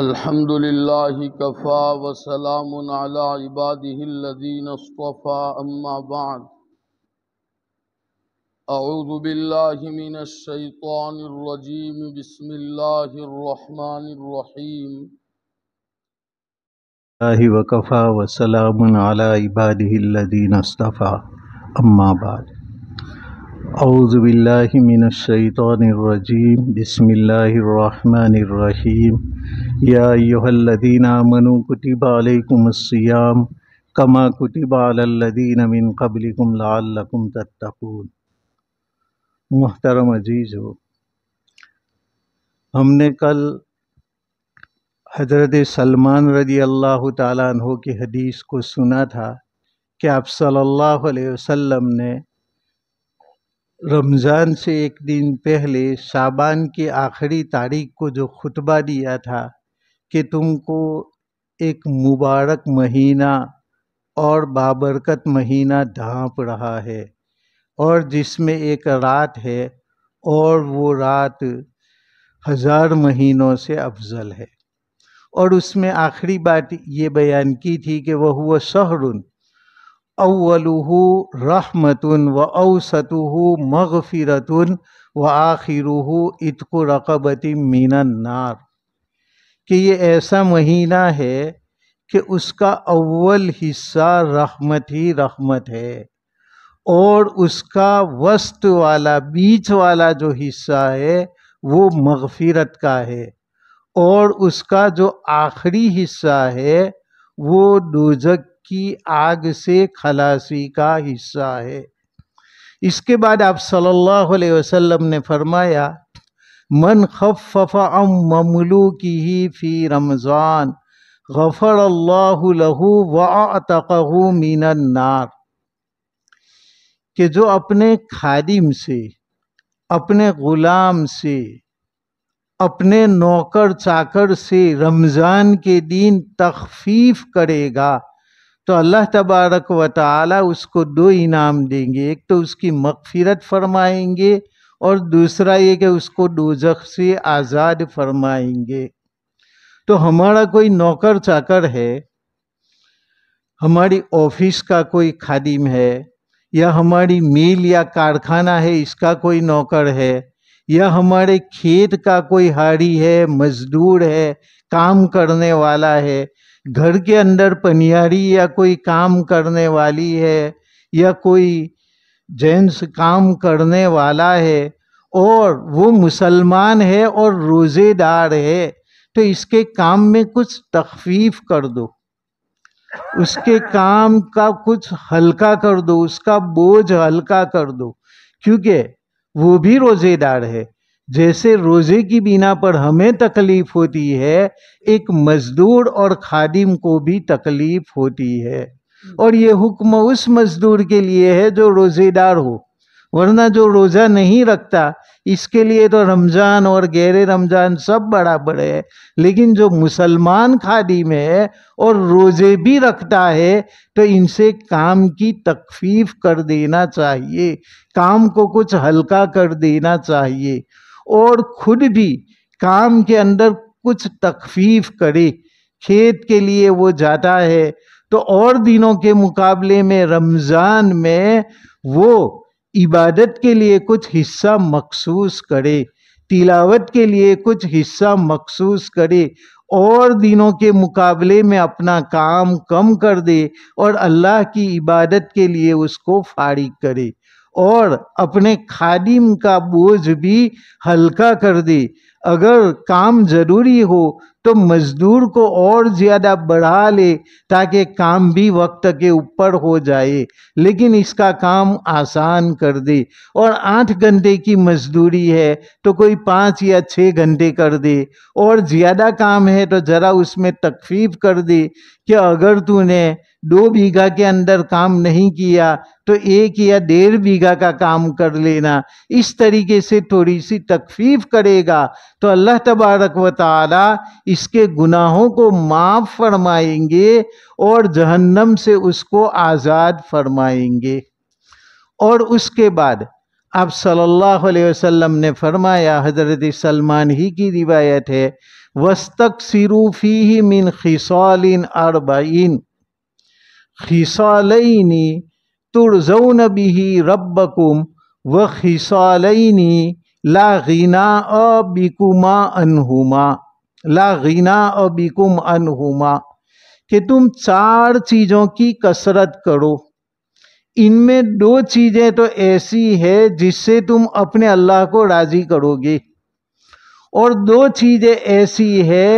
الحمد لله كفى وسلام على عباده الذين اصطفى اما بعد اعوذ بالله من الشيطان الرجيم بسم الله الرحمن الرحيم الله وكفى وسلام على عباده الذين اصطفى اما بعد अउज़बिल्लिमिनशैतरजीम बसमीम यादीन कुतिबालकुमस्याम कमा कुतिबालदीन मिन कबलिकुम लालकुम तत्तकून मोहतरम अजीज़ हो हमने कल हज़रत सलमान रजी अल्लाह तु की हदीस को सुना था कि आप सल्लल्लाहु अलैहि वसल्लम ने रमज़ान से एक दिन पहले शाबान की आखिरी तारीख को जो खुतबा दिया था कि तुमको एक मुबारक महीना और बाबरकत महीना ढाँप रहा है और जिसमें एक रात है और वो रात हज़ार महीनों से अफजल है और उसमें आखिरी बात ये बयान की थी कि वह हुआ शहरुन अवलुहु रहमतुन व औसतुहु मगफ़िरतुन व आखिरुहु इतको रकबती नार कि ये ऐसा महीना है कि उसका अव्वल हिस्सा रहमत ही रहमत है और उसका वस्त वाला बीच वाला जो हिस्सा है वो मगफ़िरत का है और उसका जो आखिरी हिस्सा है वो दोजक की आग से खलासी का हिस्सा है इसके बाद आप सल्लल्लाहु अलैहि वसल्लम ने फरमाया मन खफफा अम ममलू की ही फ़ी रमज़ान गफ़र अल्लाह लहू व नार कि जो अपने खादिम से अपने ग़ुलाम से अपने नौकर चाकर से रमज़ान के दिन तखफीफ करेगा तो अल्लाह तबारक व ताली उसको दो इनाम देंगे एक तो उसकी मगफिरत फरमाएंगे और दूसरा ये कि उसको दोजख से आज़ाद फरमाएंगे तो हमारा कोई नौकर चाकर है हमारी ऑफिस का कोई खादिम है या हमारी मिल या कारखाना है इसका कोई नौकर है या हमारे खेत का कोई हाड़ी है मजदूर है काम करने वाला है घर के अंदर पनियारी या कोई काम करने वाली है या कोई जेंट्स काम करने वाला है और वो मुसलमान है और रोज़ेदार है तो इसके काम में कुछ तखफीफ कर दो उसके काम का कुछ हल्का कर दो उसका बोझ हल्का कर दो क्योंकि वो भी रोज़ेदार है जैसे रोज़े की बिना पर हमें तकलीफ़ होती है एक मज़दूर और खादिम को भी तकलीफ़ होती है और ये हुक्म उस मज़दूर के लिए है जो रोज़ेदार हो वरना जो रोज़ा नहीं रखता इसके लिए तो रमज़ान और गैर रमज़ान सब बराबर है लेकिन जो मुसलमान खादी में है और रोज़े भी रखता है तो इनसे काम की तकफीफ कर देना चाहिए काम को कुछ हल्का कर देना चाहिए और खुद भी काम के अंदर कुछ तकफीफ करे खेत के लिए वो जाता है तो और दिनों के मुकाबले में रमज़ान में वो इबादत के लिए कुछ हिस्सा मखसूस करे तिलावत के लिए कुछ हिस्सा मखसूस करे और दिनों के मुकाबले में अपना काम कम कर दे और अल्लाह की इबादत के लिए उसको फारिग करे और अपने खादिम का बोझ भी हल्का कर दे अगर काम ज़रूरी हो तो मज़दूर को और ज़्यादा बढ़ा ले ताकि काम भी वक्त के ऊपर हो जाए लेकिन इसका काम आसान कर दे और आठ घंटे की मजदूरी है तो कोई पाँच या छः घंटे कर दे और ज़्यादा काम है तो ज़रा उसमें तकफीफ कर दे कि अगर तूने दो बीघा के अंदर काम नहीं किया तो एक या डेढ़ बीघा का काम कर लेना इस तरीके से थोड़ी सी तकफीफ करेगा तो अल्लाह तबारक व इसके गुनाहों को माफ़ फरमाएंगे और जहन्नम से उसको आज़ाद फरमाएंगे और उसके बाद आप सल्लल्लाहु अलैहि वसल्लम ने फरमाया हज़रत सलमान ही की रिवायत है वस्तक सिरूफ़ी ही मिन खिसौलिन अरबाइन खिसालैनी तुर्जौन बिहि रब्बकुम व खिसालैनी ला गीना अबिकुमा अनहुमा ला अबिकुम अनहुमा कि तुम चार चीज़ों की कसरत करो इनमें दो चीज़ें तो ऐसी है जिससे तुम अपने अल्लाह को राज़ी करोगे और दो चीज़ें ऐसी है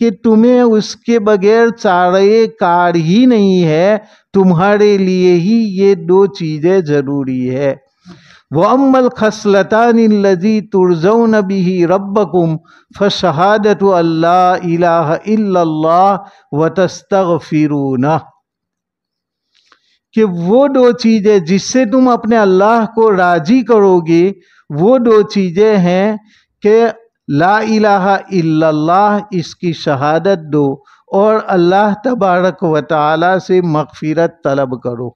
कि तुम्हें उसके बगैर चारे कार ही नहीं है तुम्हारे लिए ही ये दो चीज़ें ज़रूरी है वो अम्मल वमल खसलतानजी तुरजौन नबी ही रबकुम फहादत अल्लाह व तस्तग फिरूना कि वो दो चीज़ें जिससे तुम अपने अल्लाह को राज़ी करोगे वो दो चीज़ें हैं कि ला इलाहा इल्लल्लाह इसकी शहादत दो और अल्लाह तबारक व ताली से मगफिरत तलब करो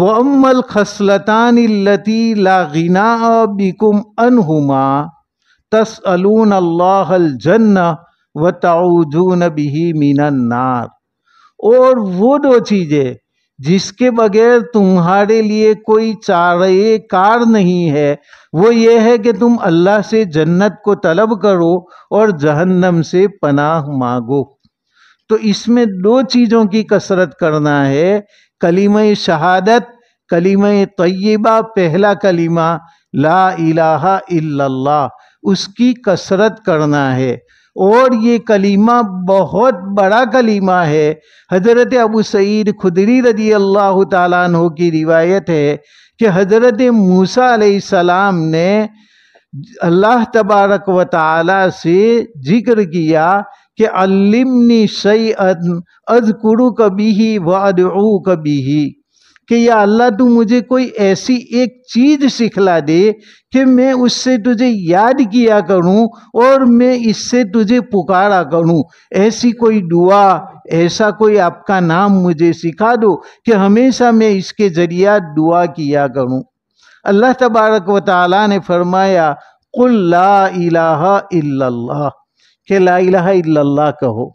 वमल खसलतानती लागिना बिकुम अनहुमा तसअलून अल्लाहजन्न व ताउजून बिही मिनन्नार और वो दो चीज़ें जिसके बगैर तुम्हारे लिए कोई चारे कार नहीं है वो ये है कि तुम अल्लाह से जन्नत को तलब करो और जहन्नम से पनाह मांगो तो इसमें दो चीज़ों की कसरत करना है कलीम शहादत कलीम तय्यबा पहला कलीमा ला इलाहा इल्लल्लाह उसकी कसरत करना है और ये कलीमा बहुत बड़ा कलीमा है हज़रत अबू सईद खुदरी रजी अल्लाह तु की रिवायत है कि हज़रत मूसा सलाम ने अल्लाह तबारक व ताला से जिक्र किया कि अल्लमनी सई अज कुरु कभी ही व कभी ही कि या अल्लाह तू मुझे कोई ऐसी एक चीज़ सिखला दे कि मैं उससे तुझे याद किया करूं और मैं इससे तुझे पुकारा करूं ऐसी कोई दुआ ऐसा कोई आपका नाम मुझे सिखा दो कि हमेशा मैं इसके ज़रिया दुआ किया करूं अल्लाह तबारक व ताली ने फरमाया कुल ला इलाहा इल्लल्लाह के ला इलाहा इल्लल्लाह कहो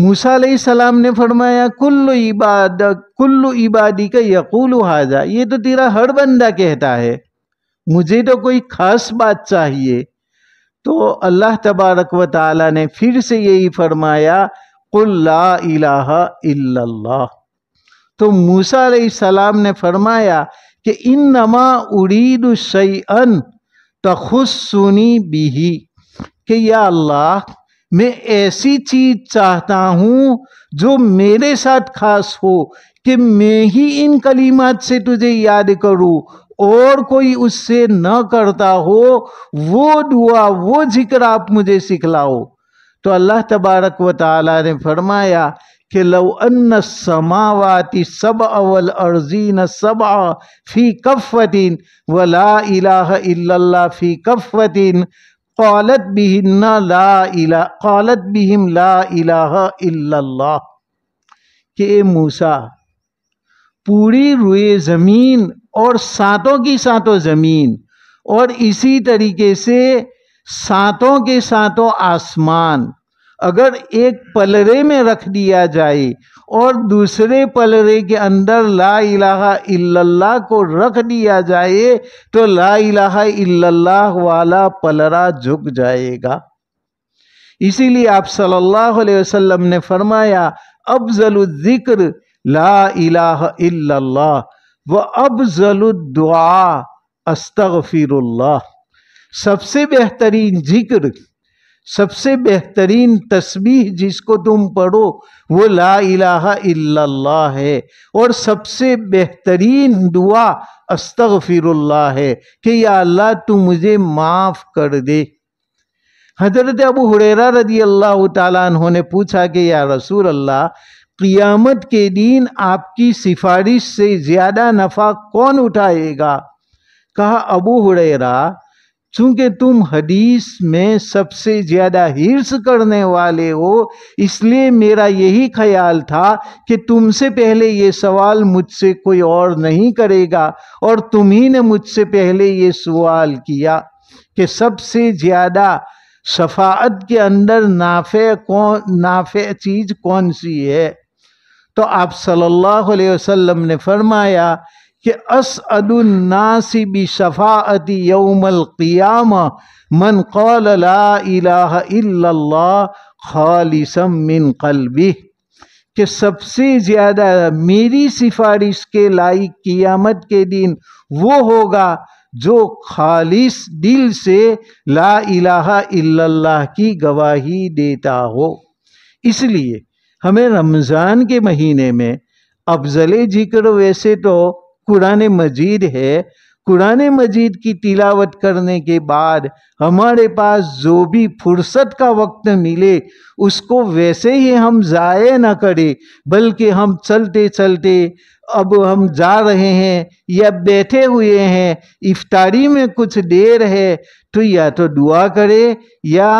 मूसा सलाम ने फरमाया कुल्लु इबाद कुल्लु इबादी का यकूल हाजा ये तो तेरा हर बंदा कहता है मुझे तो कोई ख़ास बात चाहिए तो अल्लाह तबारक व ताली ने फिर से यही फरमाया कुल्ला इल्लल्लाह तो मूसा सलाम ने फरमाया कि इन नमा उड़ीद तखुस्सुनी बिही कि या अल्लाह मैं ऐसी चीज चाहता हूँ जो मेरे साथ खास हो कि मैं ही इन कलीमत से तुझे याद करूँ और कोई उससे न करता हो वो दुआ वो जिक्र आप मुझे सिखलाओ तो अल्लाह तबारक व ताली ने फरमाया कि लव अन्न समावाती सब अवल अर्जीन सब फ़ी कफ़तिन वला इलाह इल्लल्लाह फ़ी कफ्वतीन قالت بهن لا ला قالت بهم لا اله الا الله कि ए मूसा पूरी रुए ज़मीन और सातों की सातों ज़मीन और इसी तरीके से सातों के सातों आसमान अगर एक पलरे में रख दिया जाए और दूसरे पलरे के अंदर ला इलाहा इल्लल्लाह को रख दिया जाए तो ला इलाहा इल्लल्लाह वाला पलरा झुक जाएगा इसीलिए आप सल्लल्लाहु अलैहि वसल्लम ने फरमाया जिक्र ला इलाहा इल्लल्लाह व अफजलुद्दुआ अस्तगफिरुल्लाह सबसे बेहतरीन जिक्र सबसे बेहतरीन तस्बीह जिसको तुम पढ़ो वो ला इलाहा इल्लल्लाह है और सबसे बेहतरीन दुआ अस्तगफिरुल्लाह है कि या अल्लाह तू मुझे माफ़ कर दे हजरत अबू हुरेरा रदी अल्लाह तु ने पूछा कि या रसूल अल्लाह क़ियामत के दिन आपकी सिफारिश से ज़्यादा नफ़ा कौन उठाएगा कहा अबू हुरेरा चूंकि तुम हदीस में सबसे ज़्यादा हिर्स करने वाले हो इसलिए मेरा यही ख्याल था कि तुमसे पहले ये सवाल मुझसे कोई और नहीं करेगा और तुम्ही ने मुझसे पहले ये सवाल किया कि सबसे ज़्यादा शफात के अंदर नाफे कौन नाफे चीज़ कौन सी है तो आप सल्लल्लाहु अलैहि वसल्लम ने फरमाया कि असअदुन्नासी बि शफाअति यौमल क़ियाम मन कौल ला इलाह खालिसम मिन कलबी कि सबसे ज़्यादा मेरी सिफारिश के लायक क़ियामत के दिन वो होगा जो खालिस दिल से ला इलाहा इल्लल्लाह की गवाही देता हो इसलिए हमें रमज़ान के महीने में अफजल जिक्र वैसे तो कुरान मजीद है कुरान मजीद की तिलावत करने के बाद हमारे पास जो भी फुर्सत का वक्त मिले उसको वैसे ही हम ज़ाय ना करें बल्कि हम चलते चलते अब हम जा रहे हैं या बैठे हुए हैं इफ्तारी में कुछ देर है तो या तो दुआ करे या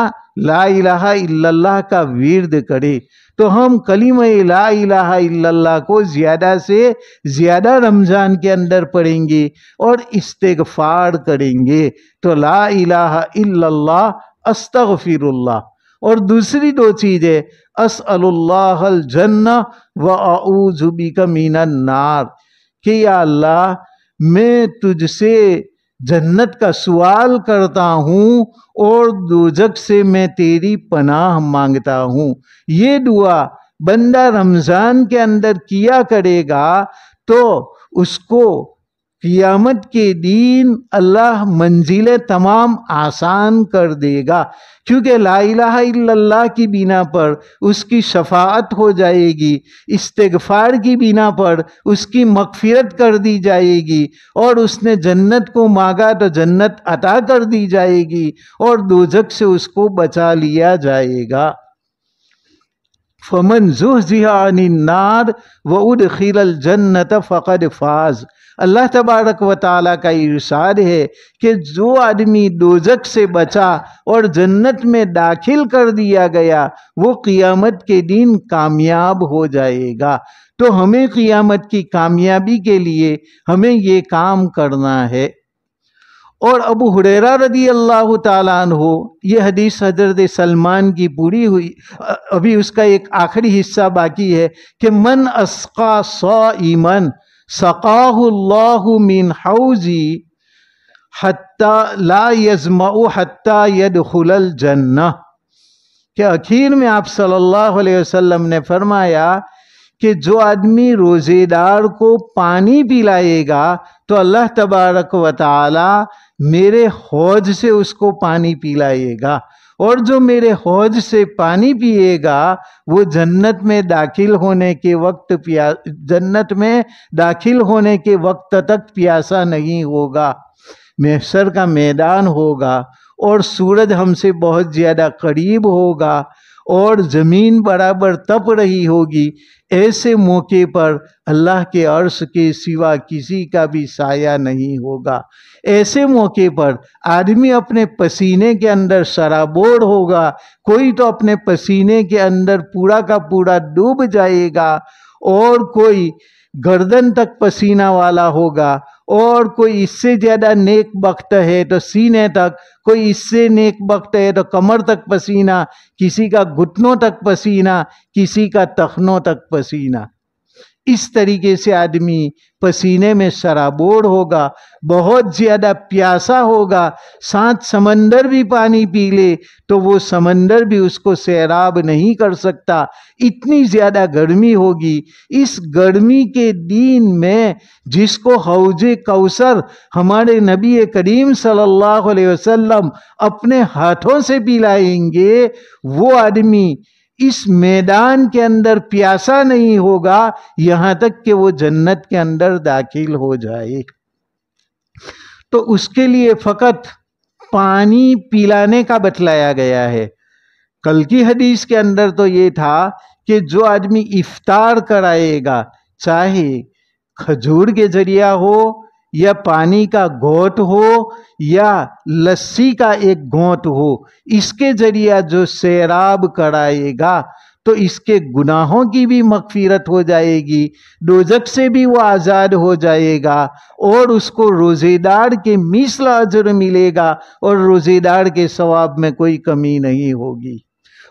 ला इलाहा इल्लल्लाह का विरद करे तो हम कलीम ला इला को ज़्यादा से ज़्यादा रमज़ान के अंदर पढ़ेंगे और इस्तगफार करेंगे तो ला इला अस्तफिर और दूसरी दो चीज़ें असल्लाजन्ना व आऊजुबी का मीना नार कि अल्लाह मैं तुझसे जन्नत का सवाल करता हूँ और दोजक से मैं तेरी पनाह मांगता हूँ ये दुआ बंदा रमज़ान के अंदर किया करेगा तो उसको क़ियामत के दिन अल्लाह मंजिल तमाम आसान कर देगा क्योंकि लाला की बिना पर उसकी शफात हो जाएगी इस्तगफ़ार की बिना पर उसकी मकफियत कर दी जाएगी और उसने जन्नत को मांगा तो जन्नत अता कर दी जाएगी और दोजक से उसको बचा लिया जाएगा फमन जुह जिया नार व उद खिल जन्नत फ़कद फाज अल्लाह तबारक व ताली का इशार है कि जो आदमी दोजक से बचा और जन्नत में दाखिल कर दिया गया वो क़ियामत के दिन कामयाब हो जाएगा तो हमें क़ियामत की कामयाबी के लिए हमें ये काम करना है और अबू हुरेरा रदी अल्लाह तालान हो ये हदीस हजरत सलमान की पूरी हुई अभी उसका एक आखिरी हिस्सा बाकी है कि मन असका सौ ईमन सक़ाहुल्लाहु मिन हौजी हत्ता ला हत्ता यद खुलल जन्ना के आखिर में आप सल्लल्लाहु अलैहि वसल्लम ने फरमाया कि जो आदमी रोज़ेदार को पानी पिलाएगा तो अल्लाह तबारक व ताला मेरे हौज से उसको पानी पिलाएगा और जो मेरे हौज से पानी पिएगा वो जन्नत में दाखिल होने के वक्त प्या जन्नत में दाखिल होने के वक्त तक प्यासा नहीं होगा महसर का मैदान होगा और सूरज हमसे बहुत ज़्यादा करीब होगा और ज़मीन बराबर तप रही होगी ऐसे मौके पर अल्लाह के अर्श के सिवा किसी का भी साया नहीं होगा ऐसे मौके पर आदमी अपने पसीने के अंदर शराबोर होगा कोई तो अपने पसीने के अंदर पूरा का पूरा डूब जाएगा और कोई गर्दन तक पसीना वाला होगा और कोई इससे ज़्यादा नेक वक्त है तो सीने तक कोई इससे नेक वक्त है तो कमर तक पसीना किसी का घुटनों तक पसीना किसी का तखनों तक पसीना इस तरीके से आदमी पसीने में शराबोर होगा बहुत ज़्यादा प्यासा होगा साथ समंदर भी पानी पी ले तो वो समंदर भी उसको सैराब नहीं कर सकता इतनी ज़्यादा गर्मी होगी इस गर्मी के दिन में जिसको हौज कौसर हमारे नबी करीम सल्लल्लाहु अलैहि वसल्लम अपने हाथों से पिलाएंगे वो आदमी इस मैदान के अंदर प्यासा नहीं होगा यहां तक कि वो जन्नत के अंदर दाखिल हो जाए तो उसके लिए फकत पानी पिलाने का बतलाया गया है कल की हदीस के अंदर तो ये था कि जो आदमी इफ्तार कराएगा चाहे खजूर के जरिया हो या पानी का घोट हो या लस्सी का एक घोट हो इसके जरिया जो सैराब कराएगा तो इसके गुनाहों की भी मकफीरत हो जाएगी डोजक से भी वो आज़ाद हो जाएगा और उसको रोज़ेदार के मिसला अजर मिलेगा और रोज़ेदार के सवाब में कोई कमी नहीं होगी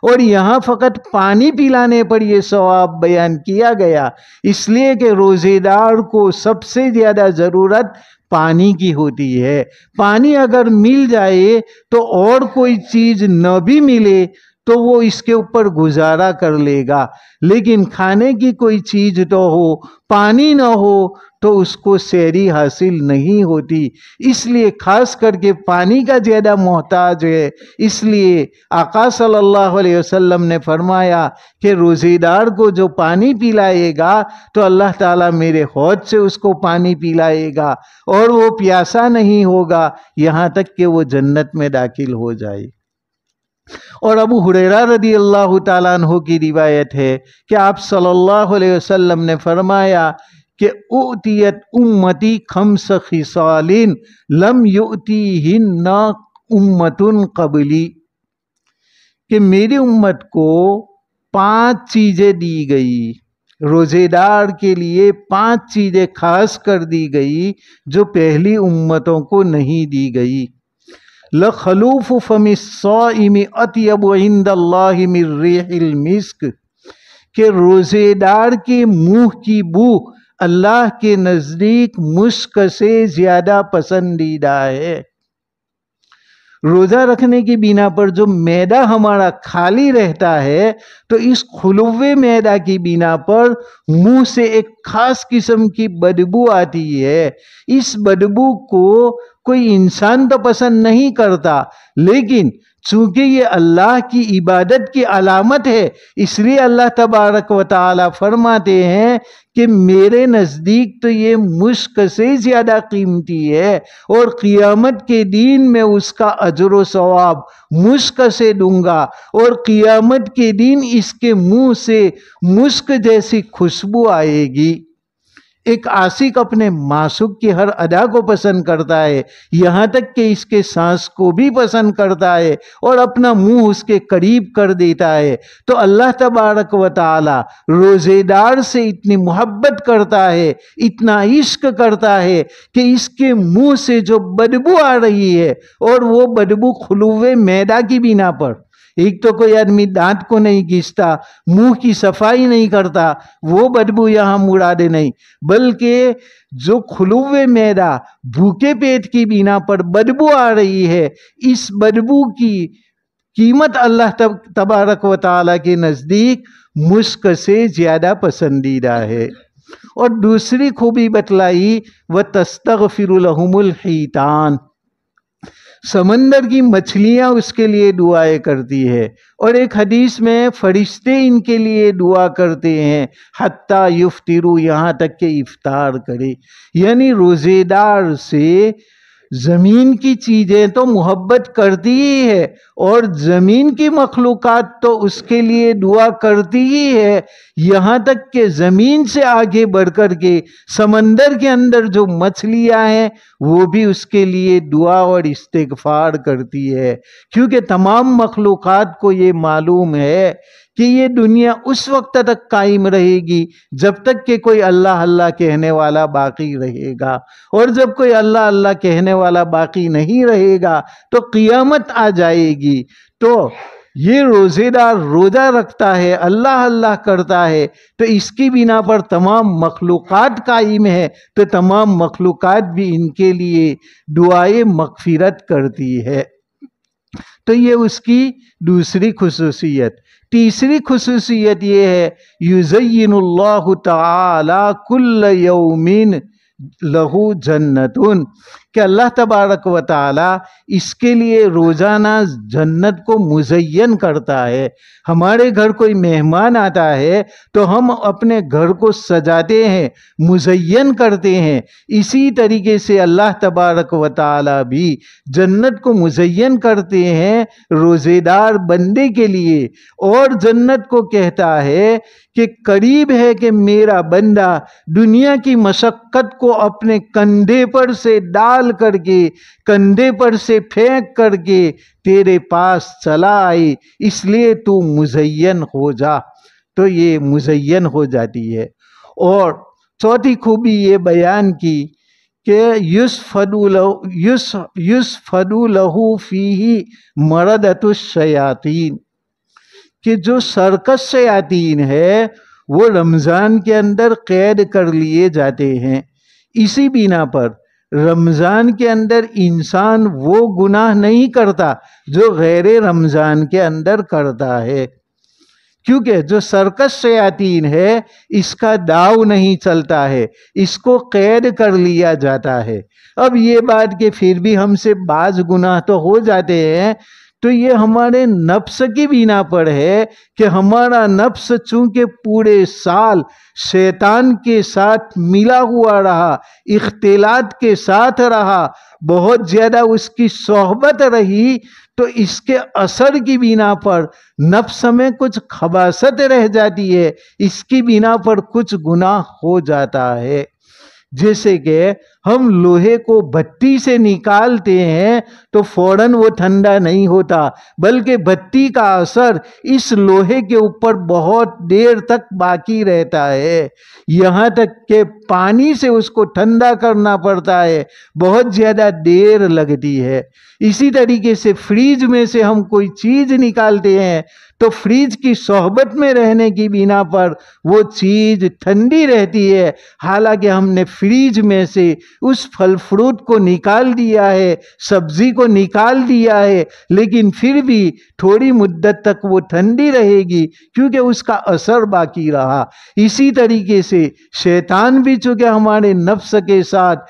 और यहाँ फ़कत पानी पिलाने पर यह सवाब बयान किया गया इसलिए कि रोज़ेदार को सबसे ज़्यादा ज़रूरत पानी की होती है पानी अगर मिल जाए तो और कोई चीज़ न भी मिले तो वो इसके ऊपर गुजारा कर लेगा लेकिन खाने की कोई चीज़ तो हो पानी ना हो तो उसको शहरी हासिल नहीं होती इसलिए खास करके पानी का ज़्यादा मोहताज है इसलिए आका सल्लल्लाहु अलैहि वसल्लम ने फरमाया कि रोज़ेदार को जो पानी पिलाएगा तो अल्लाह ताला मेरे हौज से उसको पानी पिलाएगा और वो प्यासा नहीं होगा यहाँ तक कि वो जन्नत में दाखिल हो जाए और अबू हुरेरा रदी अल्लाह तु की रिवायत है कि आप सल्लल्लाहु अलैहि वसल्लम ने फरमाया उम्मती खम्स खिसालिन लम युति ना उम्मतन कबली कि मेरी उम्मत को पांच चीज़ें दी गई रोज़ेदार के लिए पांच चीज़ें खास कर दी गई जो पहली उम्मतों को नहीं दी गई ल खलूफ अतयब मिर्रिल मिस्क के रोज़ेदार के मुंह की बू अल्लाह के नज़दीक मुश्क से ज़्यादा पसंदीदा है रोज़ा रखने की बिना पर जो मैदा हमारा खाली रहता है तो इस खुलवे मैदा की बिना पर मुंह से एक खास किस्म की बदबू आती है इस बदबू को कोई इंसान तो पसंद नहीं करता लेकिन चूंकि ये अल्लाह की इबादत की अलामत है इसलिए अल्लाह तबारक व ताली फरमाते हैं कि मेरे नज़दीक तो ये मुश्क से ज़्यादा कीमती है और क़ियामत के दिन मैं उसका अजर सवाब मुश्क से दूंगा और क़ियामत के दिन इसके मुंह से मुश्क जैसी खुशबू आएगी एक आशिक अपने मासुक की हर अदा को पसंद करता है यहाँ तक कि इसके सांस को भी पसंद करता है और अपना मुंह उसके करीब कर देता है तो अल्लाह तबारक व ताली रोज़ेदार से इतनी मोहब्बत करता है इतना इश्क करता है कि इसके मुंह से जो बदबू आ रही है और वो बदबू खुलुए मैदा की बिना पर एक तो कोई आदमी दांत को नहीं घिसता मुंह की सफाई नहीं करता वो बदबू यहाँ मुड़ा दे नहीं बल्कि जो खुलुवे मैदा भूखे पेट की बिना पर बदबू आ रही है इस बदबू की कीमत अल्लाह तब तबारक व ताली के नज़दीक मुश्क से ज़्यादा पसंदीदा है और दूसरी खूबी बतलाई व तस्तग फिर हीतान समंदर की मछलियां उसके लिए दुआएं करती है और एक हदीस में फरिश्ते इनके लिए दुआ करते हैं हत्ता युफ्तिरु यहाँ तक के इफ्तार करे यानी रोज़ेदार से ज़मीन की चीज़ें तो मोहब्बत करती ही है और ज़मीन की मखलूक तो उसके लिए दुआ करती ही है यहाँ तक कि ज़मीन से आगे बढ़ कर के समंदर के अंदर जो मछलियां हैं वो भी उसके लिए दुआ और इस्तफ़ार करती है क्योंकि तमाम मखलूक को ये मालूम है कि ये दुनिया उस वक्त तक कायम रहेगी जब तक कि कोई अल्लाह अल्लाह कहने वाला बाकी रहेगा और जब कोई अल्लाह अल्लाह कहने वाला बाकी नहीं रहेगा तो क़ियामत आ जाएगी तो ये रोज़ेदार रोज़ा रखता है अल्लाह अल्लाह करता है तो इसकी बिना पर तमाम मखलूक कायम है तो तमाम मखलूक भी इनके लिए दुआए मगफिरत करती है तो ये उसकी दूसरी खसूसियत तीसरी खसूसियत ये है युजयन ताला कुल्ल यौमिन लहू जन्नतुन कि अल्लाह तबारक व ताली इसके लिए रोज़ाना जन्नत को मुजयन करता है हमारे घर कोई मेहमान आता है तो हम अपने घर को सजाते हैं मुजयन करते हैं इसी तरीके से अल्लाह तबारक व ताली भी जन्नत को मुजयन करते हैं रोज़ेदार बंदे के लिए और जन्नत को कहता है कि करीब है कि मेरा बंदा दुनिया की मशक्क़त को अपने कंधे पर से डाल करके कंधे पर से फेंक करके तेरे पास चला आए इसलिए तू मुजयन हो जा तो ये मुजयन हो जाती है और चौथी खूबी ये बयान की कि युस फदू फी ही मरदतुशयातीन कि जो सर्कस से आतीन है वो रमज़ान के अंदर कैद कर लिए जाते हैं इसी बिना पर रमज़ान के अंदर इंसान वो गुनाह नहीं करता जो गैर रमज़ान के अंदर करता है क्योंकि जो सर्कस से आतीन है इसका दाव नहीं चलता है इसको कैद कर लिया जाता है अब ये बात कि फिर भी हमसे बाज गुनाह तो हो जाते हैं तो ये हमारे नफ्स की बिना पर है कि हमारा नफ्स चूंकि पूरे साल शैतान के साथ मिला हुआ रहा इख्तलात के साथ रहा बहुत ज़्यादा उसकी सोहबत रही तो इसके असर की बिना पर नफ्स में कुछ खबासत रह जाती है इसकी बिना पर कुछ गुनाह हो जाता है जैसे कि हम लोहे को बत्ती से निकालते हैं तो फौरन वो ठंडा नहीं होता बल्कि बत्ती का असर इस लोहे के ऊपर बहुत देर तक बाकी रहता है यहाँ तक के पानी से उसको ठंडा करना पड़ता है बहुत ज़्यादा देर लगती है इसी तरीके से फ्रिज में से हम कोई चीज़ निकालते हैं तो फ्रिज की सोहबत में रहने की बिना पर वो चीज़ ठंडी रहती है हालांकि हमने फ्रिज में से उस फल फ्रूट को निकाल दिया है सब्जी को निकाल दिया है लेकिन फिर भी थोड़ी मुद्दत तक वो ठंडी रहेगी क्योंकि उसका असर बाकी रहा इसी तरीके से शैतान भी चूंकि हमारे नफ्स के साथ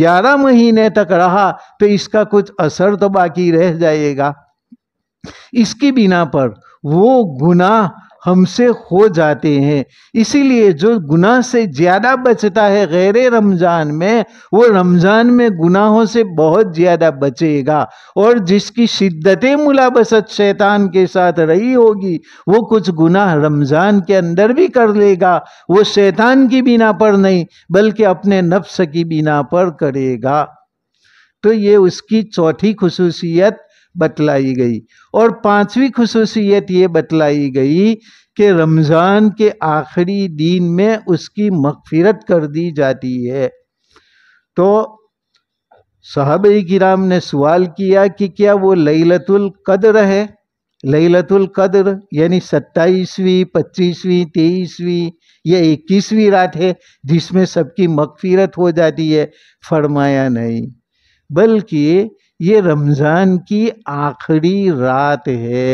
ग्यारह महीने तक रहा तो इसका कुछ असर तो बाकी रह जाएगा इसकी बिना पर वो गुनाह हमसे हो जाते हैं इसीलिए जो गुनाह से ज़्यादा बचता है गैर रमज़ान में वो रमज़ान में गुनाहों से बहुत ज़्यादा बचेगा और जिसकी शिद्दत मुलाबसत शैतान के साथ रही होगी वो कुछ गुनाह रमज़ान के अंदर भी कर लेगा वो शैतान की बिना पर नहीं बल्कि अपने नफ्स की बिना पर करेगा तो ये उसकी चौथी खसूसियत बतलाई गई और पांचवी खसूसियत ये बतलाई गई कि रमज़ान के आखिरी दिन में उसकी मगफिरत कर दी जाती है तो साहब कराम ने सवाल किया कि क्या वो लैलतुल कद्र है लैलतुल कद्र यानी सत्ताईसवीं पच्चीसवीं तेईसवीं या इक्कीसवीं रात है जिसमें सबकी मगफिरत हो जाती है फरमाया नहीं बल्कि ये रमज़ान की आखिरी रात है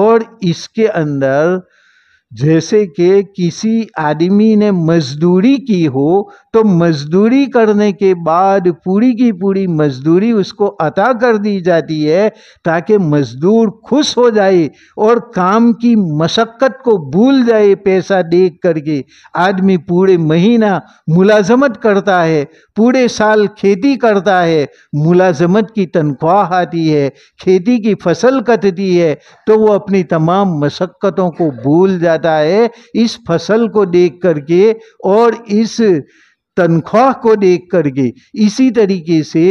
और इसके अंदर जैसे कि किसी आदमी ने मजदूरी की हो तो मजदूरी करने के बाद पूरी की पूरी मजदूरी उसको अता कर दी जाती है ताकि मजदूर खुश हो जाए और काम की मशक्क़त को भूल जाए पैसा देख करके आदमी पूरे महीना मुलाजमत करता है पूरे साल खेती करता है मुलाजमत की तनख्वाह आती है खेती की फसल कटती है तो वो अपनी तमाम मशक्क़तों को भूल जाता जाता है इस फसल को देख करके और इस तनख्वाह को देख करके इसी तरीके से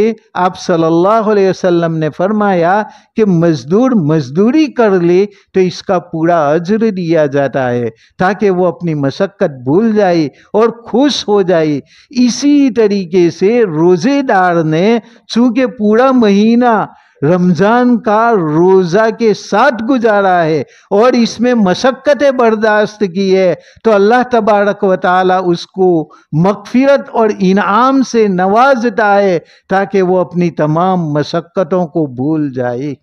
आप सल्लल्लाहु अलैहि वसल्लम ने फरमाया कि मज़दूर मज़दूरी कर ले तो इसका पूरा अज्र दिया जाता है ताकि वो अपनी मशक्क़त भूल जाए और खुश हो जाए इसी तरीके से रोज़ेदार ने चूँकि पूरा महीना रमज़ान का रोज़ा के साथ गुजारा है और इसमें मशक्क़तें बर्दाश्त की है तो अल्लाह तबारक व उसको मगफिरत और इनाम से नवाजता है ताकि वो अपनी तमाम मशक्क़तों को भूल जाए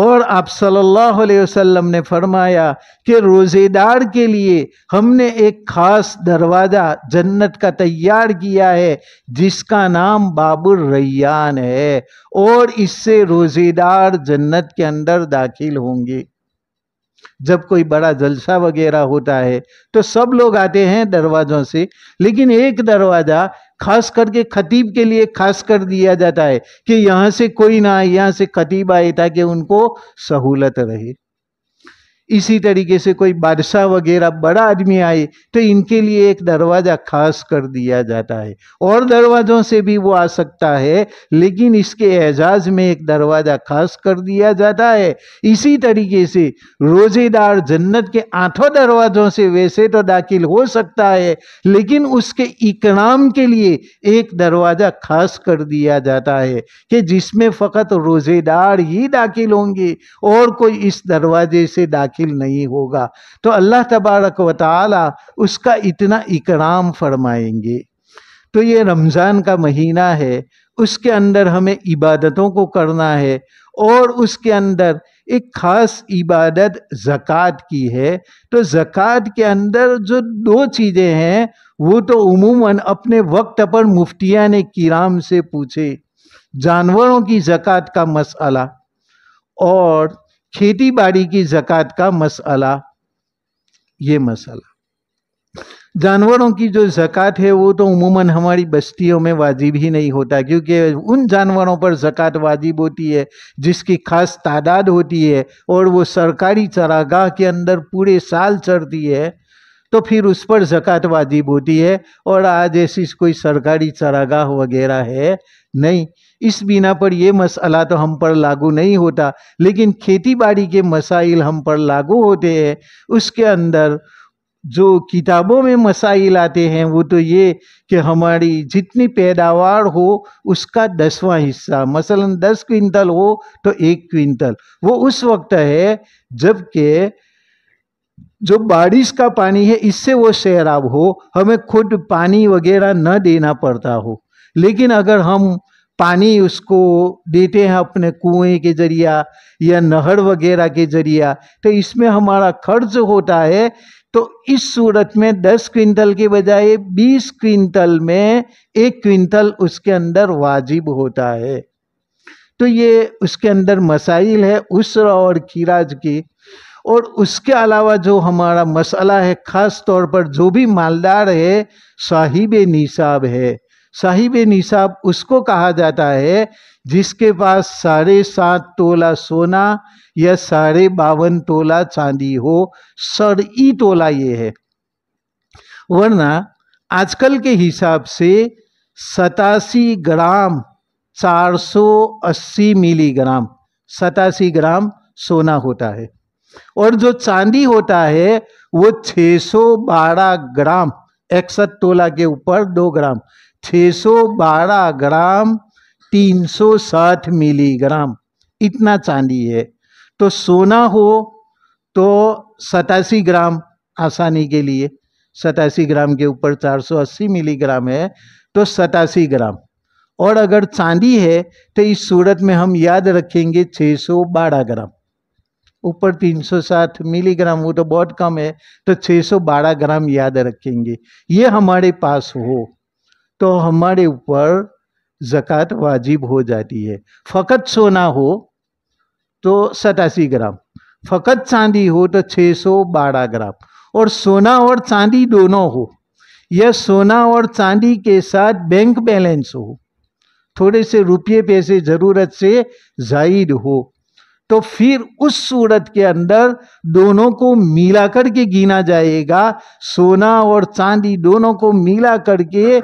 और आप सल्लल्लाहु अलैहि वसल्लम ने फरमाया कि रोज़ेदार के लिए हमने एक ख़ास दरवाज़ा जन्नत का तैयार किया है जिसका नाम बाबुर रैयान है और इससे रोज़ेदार जन्नत के अंदर दाखिल होंगे जब कोई बड़ा जलसा वगैरह होता है तो सब लोग आते हैं दरवाज़ों से लेकिन एक दरवाज़ा खास करके खतीब के लिए खास कर दिया जाता है कि यहाँ से कोई ना आए यहाँ से खतीब आए ताकि उनको सहूलत रहे इसी तरीके से कोई बादशाह वगैरह बड़ा आदमी आए तो इनके लिए एक दरवाज़ा खास कर दिया जाता है और दरवाज़ों से भी वो आ सकता है लेकिन इसके एजाज में एक दरवाज़ा खास कर दिया जाता है इसी तरीके से रोज़ेदार जन्नत के आठों दरवाज़ों से वैसे तो दाखिल हो सकता है लेकिन उसके इकनाम के लिए एक दरवाज़ा खास कर दिया जाता है कि जिसमें फ़कत रोज़ेदार ही दाखिल होंगे और कोई इस दरवाजे से दाखिल दाखिल नहीं होगा तो अल्लाह तबारक व ताली उसका इतना इकराम फरमाएंगे तो ये रमज़ान का महीना है उसके अंदर हमें इबादतों को करना है और उसके अंदर एक ख़ास इबादत ज़क़़त की है तो ज़क़़त के अंदर जो दो चीज़ें हैं वो तो उमूमन अपने वक्त पर मुफ्तिया ने किराम से पूछे जानवरों की ज़क़़त का मसला और खेती बाड़ी की ज़क़़त का मसला ये मसला जानवरों की जो ज़क़़त है वो तो उमूमन हमारी बस्तियों में वाजिब ही नहीं होता क्योंकि उन जानवरों पर ज़क़़त वाजिब होती है जिसकी खास तादाद होती है और वो सरकारी चरागाह के अंदर पूरे साल चढ़ती है तो फिर उस पर ज़क़़त वाजिब होती है और आज ऐसी कोई सरकारी चरागाह वगैरह है नहीं इस बिना पर यह मसला तो हम पर लागू नहीं होता लेकिन खेती बाड़ी के मसाइल हम पर लागू होते हैं उसके अंदर जो किताबों में मसाइल आते हैं वो तो ये कि हमारी जितनी पैदावार हो उसका दसवां हिस्सा मसलन दस क्विंटल हो तो एक क्विंटल वो उस वक्त है जबकि जो बारिश का पानी है इससे वो सैराब हो हमें खुद पानी वगैरह न देना पड़ता हो लेकिन अगर हम पानी उसको देते हैं अपने कुएं के जरिया या नहर वगैरह के जरिया तो इसमें हमारा खर्च होता है तो इस सूरत में 10 क्विंटल के बजाय 20 क्विंटल में एक क्विंटल उसके अंदर वाजिब होता है तो ये उसके अंदर मसाइल है उसरा और खीराज की और उसके अलावा जो हमारा मसला है ख़ास तौर पर जो भी मालदार है साहिब निसाब है साहिब निसाब उसको कहा जाता है जिसके पास साढ़े सात तोला सोना या साढ़े बावन तोला चांदी हो सड़ी तोला ये है वरना आजकल के हिसाब से सतासी ग्राम 480 मिलीग्राम सतासी ग्राम सोना होता है और जो चांदी होता है वो 612 ग्राम इकसठ तोला के ऊपर दो ग्राम 612 ग्राम 360 मिलीग्राम इतना चांदी है तो सोना हो तो सतासी ग्राम आसानी के लिए सतासी ग्राम के ऊपर 480 मिलीग्राम है तो सतासी ग्राम और अगर चांदी है तो इस सूरत में हम याद रखेंगे 612 ग्राम ऊपर 307 मिलीग्राम वो तो बहुत कम है तो 612 ग्राम याद रखेंगे ये हमारे पास हो तो हमारे ऊपर जक़ात वाजिब हो जाती है फ़कत सोना हो तो सतासी ग्राम फ़कत चांदी हो तो छः सौ बारह ग्राम और सोना और चांदी दोनों हो यह सोना और चांदी के साथ बैंक बैलेंस हो थोड़े से रुपये पैसे ज़रूरत से जायद हो तो फिर उस सूरत के अंदर दोनों को मिला करके गिना जाएगा सोना और चांदी दोनों को मिला करके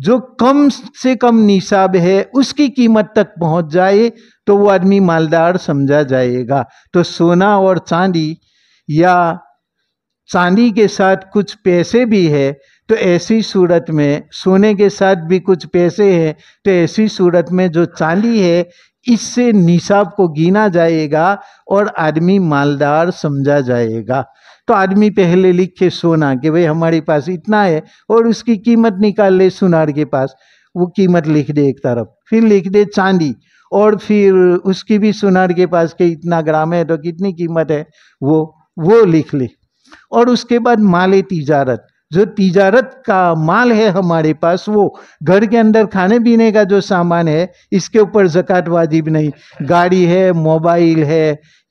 जो कम से कम निशाब है उसकी कीमत तक पहुंच जाए तो वो आदमी मालदार समझा जाएगा तो सोना और चांदी या चांदी के साथ कुछ पैसे भी है तो ऐसी सूरत में सोने के साथ भी कुछ पैसे हैं तो ऐसी सूरत में जो चांदी है इससे निशाब को गिना जाएगा और आदमी मालदार समझा जाएगा तो आदमी पहले लिखे सोना कि भाई हमारे पास इतना है और उसकी कीमत निकाल ले सुनार के पास वो कीमत लिख दे एक तरफ फिर लिख दे चांदी और फिर उसकी भी सुनार के पास के इतना ग्राम है तो कितनी कीमत है वो वो लिख ले और उसके बाद माले तिजारत जो तिजारत का माल है हमारे पास वो घर के अंदर खाने पीने का जो सामान है इसके ऊपर जक़ात वाजिब नहीं गाड़ी है मोबाइल है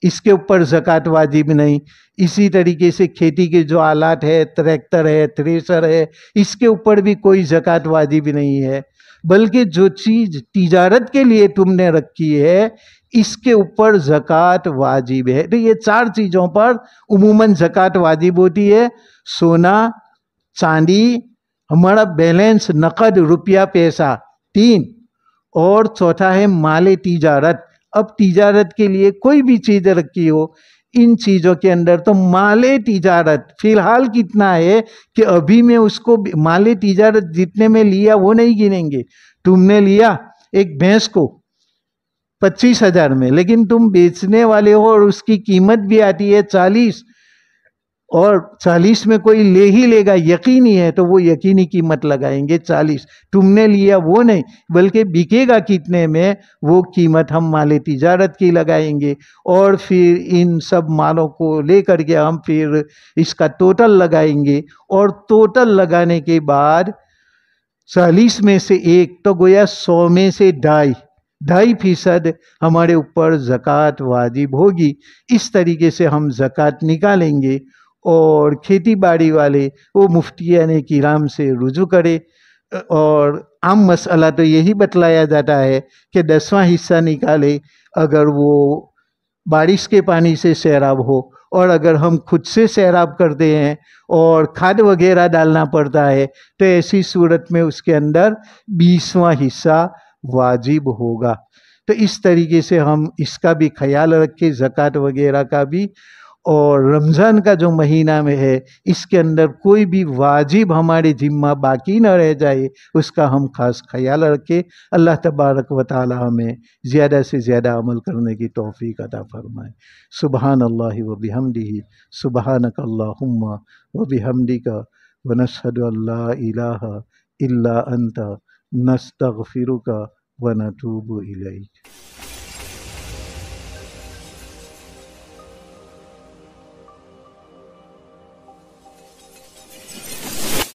इसके ऊपर जक़ात वाजिब नहीं इसी तरीके से खेती के जो आलात है ट्रैक्टर है थ्रेसर है इसके ऊपर भी कोई जक़ात वाजिब नहीं है बल्कि जो चीज़ तिजारत के लिए तुमने रखी है इसके ऊपर ज़क़़त वाजिब है तो ये चार चीज़ों पर उमूमन ज़क़़त वाजिब होती है सोना चांदी हमारा बैलेंस नकद रुपया पैसा तीन और चौथा है माल तिजारत अब तिजारत के लिए कोई भी चीज़ रखी हो इन चीज़ों के अंदर तो माले तिजारत फ़िलहाल कितना है कि अभी मैं उसको माले तिजारत जितने में लिया वो नहीं गिनेंगे तुमने लिया एक भैंस को पच्चीस हज़ार में लेकिन तुम बेचने वाले हो और उसकी कीमत भी आती है चालीस और चालीस में कोई ले ही लेगा यकीनी है तो वो यकीनी कीमत लगाएंगे चालीस तुमने लिया वो नहीं बल्कि बिकेगा कितने में वो कीमत हम माल तजारत की लगाएंगे और फिर इन सब मालों को लेकर के हम फिर इसका टोटल लगाएंगे और टोटल लगाने के बाद चालीस में से एक तो गोया सौ में से ढाई ढाई फीसद हमारे ऊपर ज़क़़त वाजिब होगी इस तरीके से हम ज़क़़त निकालेंगे और खेतीबाड़ी वाले वो मुफ्ती यानी कि राम से रुजू करे और आम मसला तो यही बतलाया जाता है कि दसवां हिस्सा निकाले अगर वो बारिश के पानी से सैराब हो और अगर हम खुद से सैराब करते हैं और खाद वगैरह डालना पड़ता है तो ऐसी सूरत में उसके अंदर बीसवां हिस्सा वाजिब होगा तो इस तरीके से हम इसका भी ख्याल रखें ज़क़़त वगैरह का भी और रमज़ान का जो महीना में है इसके अंदर कोई भी वाजिब हमारे जिम्मा बाकी न रह जाए उसका हम खास ख्याल रखें अल्लाह तबारक व ताली हमें ज़्यादा से ज़्यादा अमल करने की तोफ़ी अदा फरमाए सुबहान अल्लाह वबी हमदी सुबह अल्लाहुम्मा वबी हमदी का व नशद अल्ला अंत नस्तफ़िर का वन नतूब इलैक